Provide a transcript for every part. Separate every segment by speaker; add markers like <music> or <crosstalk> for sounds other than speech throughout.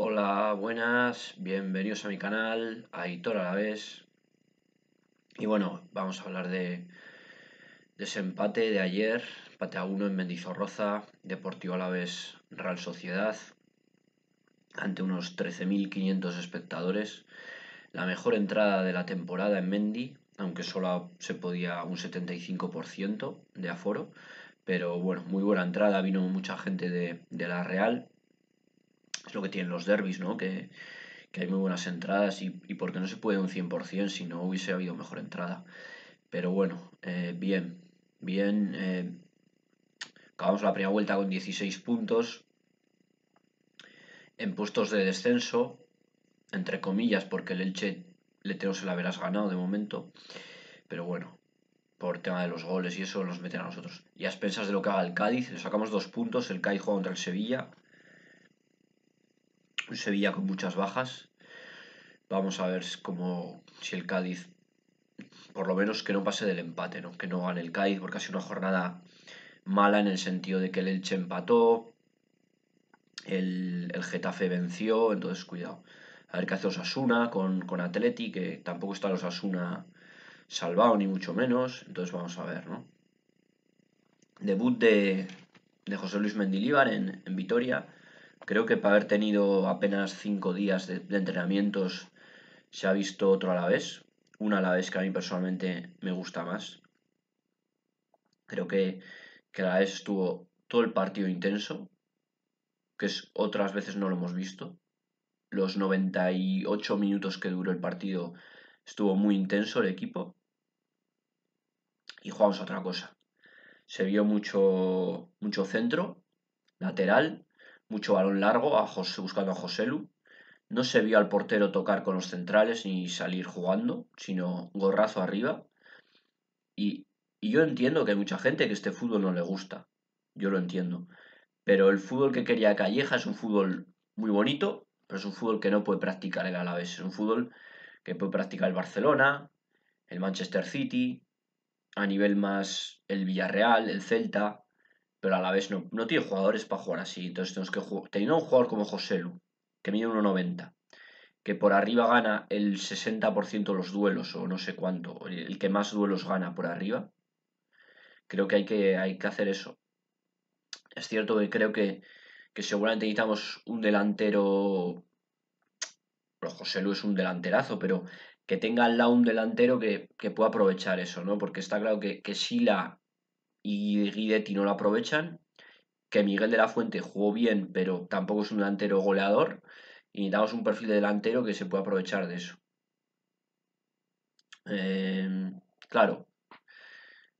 Speaker 1: Hola, buenas, bienvenidos a mi canal, Aitor a la vez. Y bueno, vamos a hablar de, ese empate de ayer, empate a uno en Mendizorroza, Deportivo vez Real Sociedad, ante unos 13.500 espectadores. La mejor entrada de la temporada en Mendy, aunque solo se podía un 75% de aforo, pero bueno, muy buena entrada, vino mucha gente de, de la Real es lo que tienen los derbis, ¿no? Que, hay muy buenas entradas y, porque no se puede un 100% si no hubiese habido mejor entrada. Pero bueno, eh, bien, bien. Eh, acabamos la primera vuelta con 16 puntos en puestos de descenso, entre comillas, porque el Elche Letero se la verás ganado de momento. Pero bueno, por tema de los goles y eso nos meten a nosotros. Y a expensas de lo que haga el Cádiz, le sacamos dos puntos, el Cádiz juega contra el Sevilla Sevilla con muchas bajas. Vamos a ver cómo, si el Cádiz, por lo menos que no pase del empate, ¿no? que no gane el Cádiz, porque ha sido una jornada mala en el sentido de que el Elche empató, el, Getafe venció, entonces cuidado. A ver qué hace Osasuna con, con Atleti, que tampoco está los Osasuna salvado, ni mucho menos. Entonces vamos a ver, ¿no? Debut de, de José Luis Mendilíbar en, en Vitoria. Creo que para haber tenido apenas cinco días de, entrenamientos se ha visto otro a la vez. Un a la vez que a mí personalmente me gusta más. Creo que, que a la vez estuvo todo el partido intenso, que es, otras veces no lo hemos visto. Los 98 minutos que duró el partido estuvo muy intenso el equipo. Y jugamos otra cosa. Se vio mucho, mucho centro, lateral, mucho balón largo a José, buscando a Joselu. No se vio al portero tocar con los centrales ni salir jugando, sino gorrazo arriba. Y, yo entiendo que hay mucha gente que este fútbol no le gusta. Yo lo entiendo. Pero el fútbol que quería Calleja es un fútbol muy bonito, pero es un fútbol que no puede practicar el Alavés. Es un fútbol que puede practicar el Barcelona, el Manchester City, a nivel más el Villarreal, el Celta, pero a la vez no, no tiene jugadores para jugar así. Entonces tenemos que jugar, teniendo un jugador como José Lu, que mide 1,90, que por arriba gana el 60% de los duelos, o no sé cuánto, el que más duelos gana por arriba, creo que hay que, hay que hacer eso. Es cierto que creo que, seguramente necesitamos un delantero. José Lu es un delanterazo, pero que tenga al lado un delantero que, pueda aprovechar eso, ¿no? Porque está claro que, que la y Guidetti no lo aprovechan, que Miguel de la Fuente jugó bien, pero tampoco es un delantero goleador, y necesitamos un perfil de delantero que se pueda aprovechar de eso. Em, claro,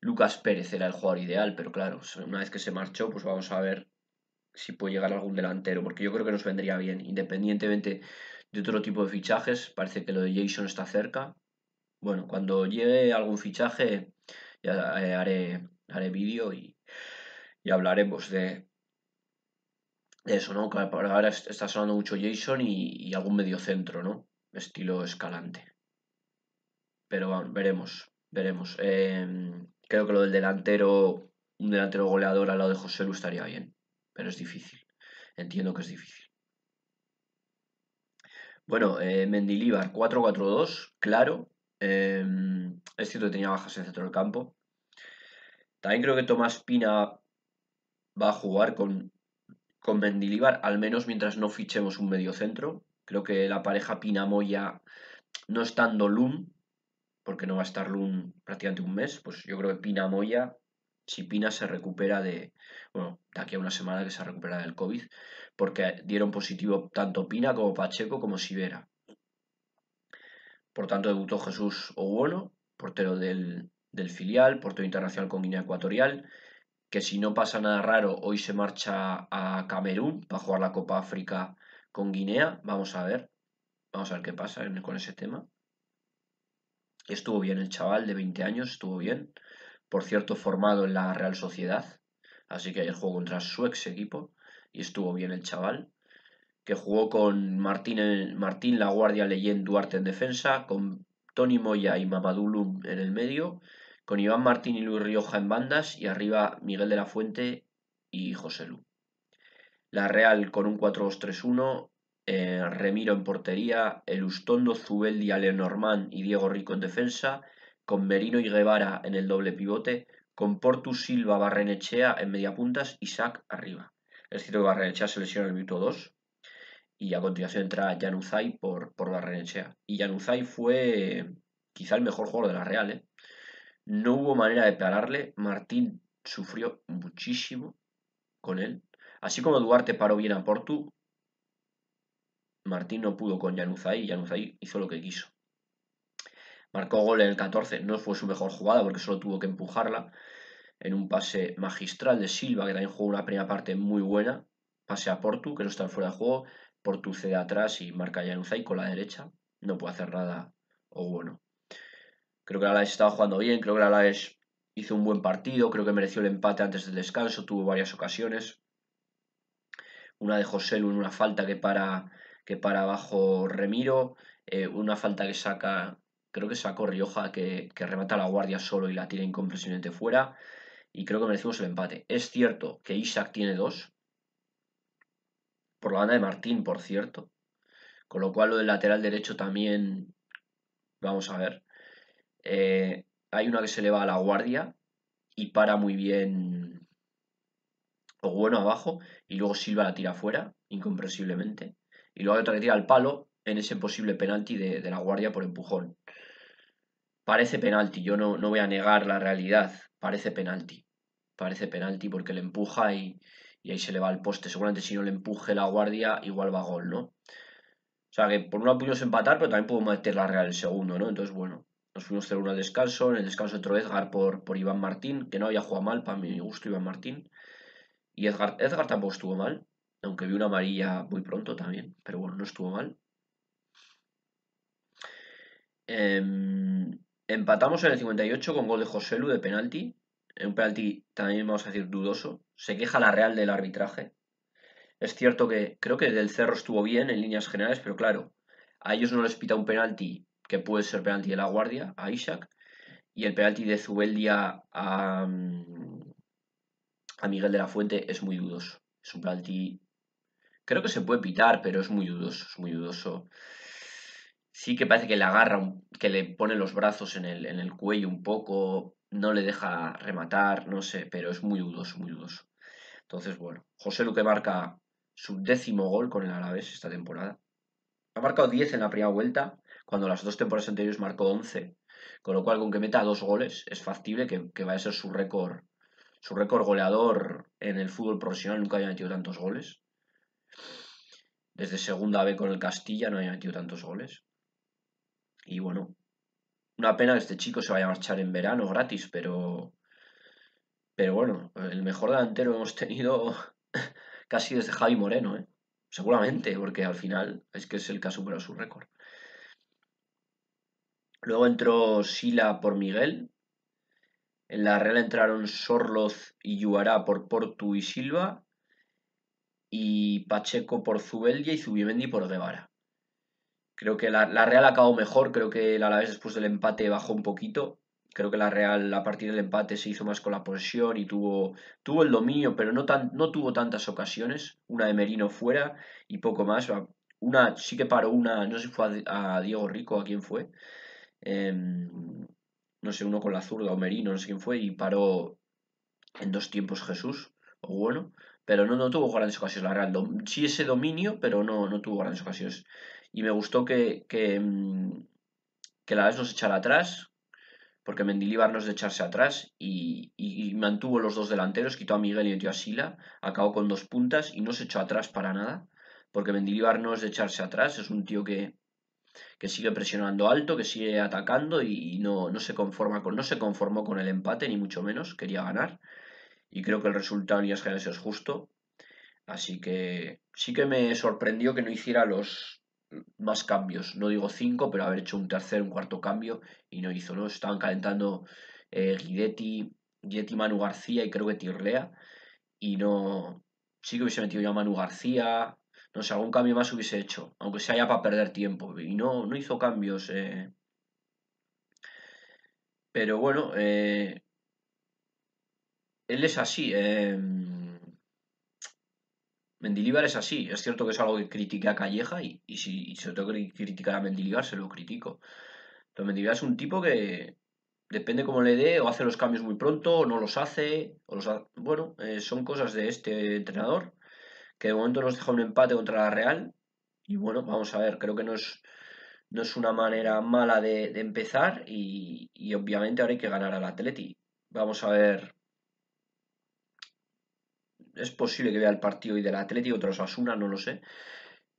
Speaker 1: Lucas Pérez era el jugador ideal, pero claro, una vez que se marchó, pues vamos a ver si puede llegar algún delantero, porque yo creo que nos vendría bien, independientemente de otro tipo de fichajes, parece que lo de Jason está cerca. Bueno, cuando llegue algún fichaje, ya eh, haré haré vídeo y, hablaremos de, eso, ¿no? Que ahora está sonando mucho Jason y, algún algún centro, ¿no? Estilo escalante. Pero veremos, veremos. Em, creo que lo del delantero, un delantero goleador al lado de José Lu estaría bien, pero es difícil. Entiendo que es difícil. Bueno, eh, Mendilíbar 4-4-2, claro. Em, es cierto que tenía bajas en el centro del campo, también creo que Tomás Pina va a jugar con, con Mendilibar, al menos mientras no fichemos un mediocentro. Creo que la pareja Pina-Moya, no estando Lum, porque no va a estar Lum prácticamente un mes, pues yo creo que Pina-Moya, si Pina se recupera de, bueno, de aquí a una semana que se recupera del COVID, porque dieron positivo tanto Pina como Pacheco como Sivera. Por tanto, debutó Jesús Oguolo, portero del, del filial, Porto internacional con Guinea Ecuatorial, que si no pasa nada raro, hoy se marcha a Camerún para jugar la Copa África con Guinea. Vamos a ver, vamos a ver qué pasa con ese tema. Estuvo bien el chaval de 20 años, estuvo bien. Por cierto, formado en la Real Sociedad. Así que ayer juego contra su ex equipo y estuvo bien el chaval. Que jugó con Martín, Martín La Guardia Leyen Duarte en defensa, con Tony Moya y Mamadulum en el medio, con Iván Martín y Luis Rioja en bandas y arriba Miguel de la Fuente y José Lu. La Real con un 4-2-3-1, eh, Remiro en portería, Elustondo, Zubeldi, Normán y Diego Rico en defensa, con Merino y Guevara en el doble pivote, con Portu Silva Barrenechea en puntas y Sac arriba. Es cierto que Barrenechea se lesiona en el minuto 2, y a continuación entra yanuzai por, por Y yanuzai fue quizá el mejor jugador de la Real. ¿eh? No hubo manera de pararle. Martín sufrió muchísimo con él. Así como Duarte paró bien a Portu, Martín no pudo con yanuzai y hizo lo que quiso. Marcó gol en el 14, no fue su mejor jugada porque solo tuvo que empujarla en un pase magistral de Silva, que también jugó una primera parte muy buena, pase a Portu, que no está fuera de juego, Portuce atrás y marca y con la derecha. No puede hacer nada. O bueno. Creo que la Alaves estaba jugando bien. Creo que la Alaves hizo un buen partido. Creo que mereció el empate antes del descanso. Tuvo varias ocasiones. Una de José en una falta que para, que para abajo Remiro. Eh, una falta que saca, creo que sacó Rioja, que, remata a la guardia solo y la tira incomprensiblemente fuera. Y creo que merecimos el empate. Es cierto que Isaac tiene dos, la banda de Martín, por cierto. Con lo cual lo del lateral derecho también, vamos a ver. Eh, hay una que se le va a la guardia y para muy bien o bueno abajo y luego Silva la tira afuera, incomprensiblemente. Y luego hay otra que tira al palo en ese posible penalti de, de la guardia por empujón. Parece penalti, yo no, no voy a negar la realidad, parece penalti. Parece penalti porque le empuja y, y ahí se le va al poste. Seguramente si no le empuje la guardia, igual va a gol, ¿no? O sea que por una pudimos empatar, pero también puedo meter la Real el segundo, ¿no? Entonces, bueno, nos fuimos a hacer al descanso. En el descanso otro Edgar por, por Iván Martín, que no había jugado mal, para mi gusto, Iván Martín. Y Edgar, Edgar tampoco estuvo mal, aunque vi una amarilla muy pronto también, pero bueno, no estuvo mal. Em, empatamos en el 58 con gol de Joselu de penalti un penalti también vamos a decir dudoso. Se queja la Real del arbitraje. Es cierto que creo que del Cerro estuvo bien en líneas generales, pero claro, a ellos no les pita un penalti que puede ser penalti de la Guardia, a Isaac, y el penalti de Zubeldia a, mm, Miguel de la Fuente es muy dudoso. Es un penalti. Creo que se puede pitar, pero es muy dudoso, es muy dudoso sí que parece que le agarra, que le pone los brazos en el, en el cuello un poco no le deja rematar, no sé, pero es muy dudoso, muy dudoso. Entonces, bueno, José Luque marca su décimo gol con el Alavés esta temporada. Ha marcado 10 en la primera vuelta, cuando las dos temporadas anteriores marcó 11. Con lo cual, con que meta dos goles, es factible que, que vaya a ser su récord, su récord goleador en el fútbol profesional. Nunca haya metido tantos goles. Desde segunda B con el Castilla no haya metido tantos goles. Y bueno, una pena que este chico se vaya a marchar en verano gratis, pero. Pero bueno, el mejor delantero hemos tenido <laughs> casi desde Javi Moreno, ¿eh? seguramente, porque al final es que es el que ha superado su récord. Luego entró Sila por Miguel. En la Real entraron Sorloz y Yuará por Portu y Silva. Y Pacheco por Zubeldia y Zubimendi por Guevara. Creo que la, la Real acabó mejor, creo que la Alavés después del empate bajó un poquito. Creo que la Real a partir del empate se hizo más con la posesión y tuvo, tuvo el dominio, pero no, tan, no tuvo tantas ocasiones. Una de Merino fuera y poco más. Ah, una sí que paró una, no sé si fue a, Diego Rico, a quién fue. Em, no sé, uno con la zurda o Merino, no sé quién fue, y paró en dos tiempos Jesús, o bueno, pero no, no tuvo grandes ocasiones la Real. Sí ese dominio, pero no, no tuvo grandes ocasiones y me gustó que, que, mm, la vez se echara atrás, porque Mendilibar no es de echarse atrás y, mantuvo los dos delanteros, quitó a Miguel y metió a Sila, acabó con dos puntas y no se echó atrás para nada, porque Mendilibar no es de echarse atrás, es un tío que, sigue presionando alto, que sigue atacando y, no, se conforma con, no se conformó con el empate, ni mucho menos, quería ganar. Y creo que el resultado en líneas es justo. Así que sí que me sorprendió que no hiciera los, más cambios. No digo cinco, pero haber hecho un tercer, un cuarto cambio y no hizo, ¿no? Estaban calentando eh, Guidetti, Guidetti, Manu García y creo que Tirlea y no... Sí que hubiese metido ya Manu García, no sé, algún cambio más hubiese hecho, aunque sea ya para perder tiempo. Y no, no hizo cambios. Eh. Pero bueno, eh, él es así. Eh... Mendilibar es así, es cierto que es algo que critica a Calleja y, si se tengo que criticar a Mendilibar se lo critico. Pero Mendilibar es un tipo que depende cómo le dé, o hace los cambios muy pronto, o no los hace, o los bueno, eh, son cosas de este entrenador, que de momento nos deja un empate contra la Real, y bueno, vamos a ver, creo que no es, una manera mala de, empezar, y, y obviamente ahora hay que ganar al Atleti. Vamos a ver es posible que vea el partido y del Atleti contra los Asuna, no lo sé.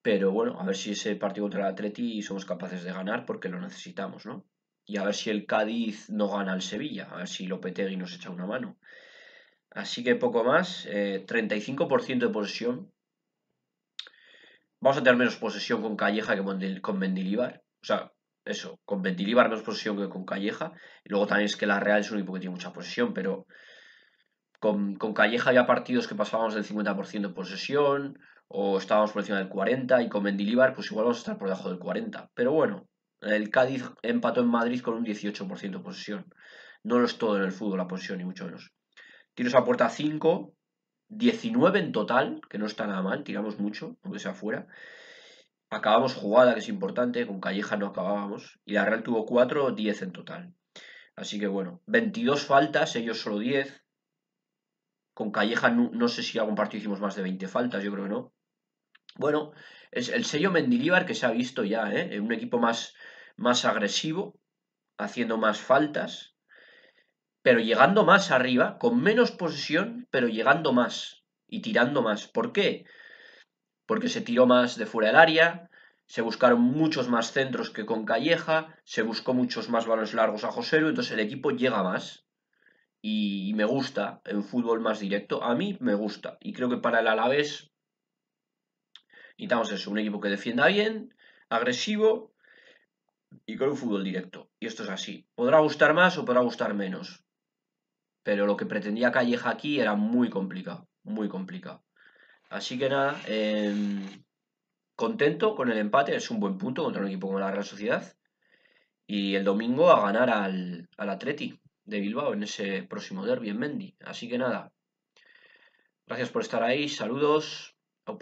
Speaker 1: Pero bueno, a ver si ese partido contra el Atleti somos capaces de ganar porque lo necesitamos, ¿no? Y a ver si el Cádiz no gana al Sevilla, a ver si Lopetegui nos echa una mano. Así que poco más, 35% eh, de posesión. Vamos a tener menos posesión con Calleja que con Mendilibar. O sea, eso, con Mendilibar menos posesión que con Calleja. Y luego también es que la Real es un equipo que tiene mucha posesión, pero con, Calleja había partidos que pasábamos del 50% de posesión o estábamos por encima del 40% y con Mendilibar pues igual vamos a estar por debajo del 40%. Pero bueno, el Cádiz empató en Madrid con un 18% de posesión. No lo es todo en el fútbol la posesión, ni mucho menos. Tiros a puerta 5, 19 en total, que no está nada mal, tiramos mucho, aunque sea fuera. Acabamos jugada, que es importante, con Calleja no acabábamos. Y la Real tuvo 4, 10 en total. Así que bueno, 22 faltas, ellos solo 10. Con Calleja no, sé si algún partido hicimos más de 20 faltas, yo creo que no. Bueno, es el sello Mendilíbar que se ha visto ya, ¿eh? En un equipo más, más agresivo, haciendo más faltas, pero llegando más arriba, con menos posesión, pero llegando más y tirando más. ¿Por qué? Porque se tiró más de fuera del área, se buscaron muchos más centros que con Calleja, se buscó muchos más balones largos a Joselu, entonces el equipo llega más y me gusta el fútbol más directo. A mí me gusta y creo que para el Alavés necesitamos eso, un equipo que defienda bien, agresivo y con un fútbol directo. Y esto es así. Podrá gustar más o podrá gustar menos. Pero lo que pretendía Calleja aquí era muy complicado, muy complicado. Así que nada, em, contento con el empate, es un buen punto contra un equipo como la Real Sociedad. Y el domingo a ganar al, al Atleti de Bilbao en ese próximo derbi en Mendy. Así que nada, gracias por estar ahí, saludos, au